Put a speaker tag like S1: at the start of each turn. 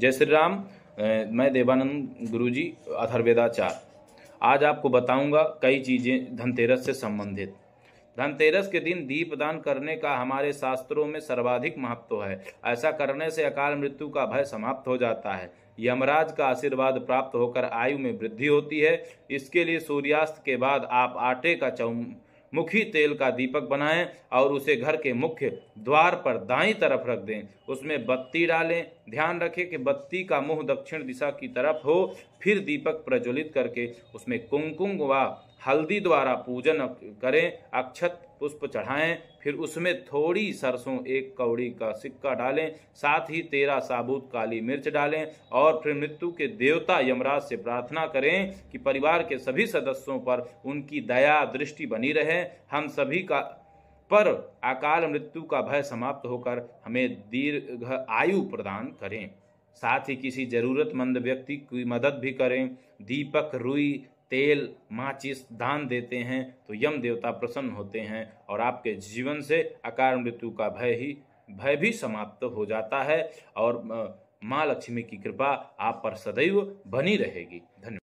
S1: जय श्री राम मैं देवानंद गुरुजी अथर्वेदाचार्य आज आपको बताऊंगा कई चीज़ें धनतेरस से संबंधित धनतेरस के दिन दीपदान करने का हमारे शास्त्रों में सर्वाधिक महत्व है ऐसा करने से अकाल मृत्यु का भय समाप्त हो जाता है यमराज का आशीर्वाद प्राप्त होकर आयु में वृद्धि होती है इसके लिए सूर्यास्त के बाद आप आटे का चौ मुखी तेल का दीपक बनाएं और उसे घर के मुख्य द्वार पर दाई तरफ रख दें उसमें बत्ती डालें ध्यान रखें कि बत्ती का मुंह दक्षिण दिशा की तरफ हो फिर दीपक प्रज्वलित करके उसमें कुंकुम व हल्दी द्वारा पूजन करें अक्षत पुष्प चढ़ाएं फिर उसमें थोड़ी सरसों एक कौड़ी का सिक्का डालें साथ ही तेरह साबुत काली मिर्च डालें और फिर मृत्यु के देवता यमराज से प्रार्थना करें कि परिवार के सभी सदस्यों पर उनकी दया दृष्टि बनी रहे हम सभी का पर अकाल मृत्यु का भय समाप्त होकर हमें दीर्घ आयु प्रदान करें साथ ही किसी जरूरतमंद व्यक्ति की मदद भी करें दीपक रुई तेल माचिस दान देते हैं तो यम देवता प्रसन्न होते हैं और आपके जीवन से अकार मृत्यु का भय ही भय भी समाप्त हो जाता है और माँ लक्ष्मी की कृपा आप पर सदैव बनी रहेगी धन्यवाद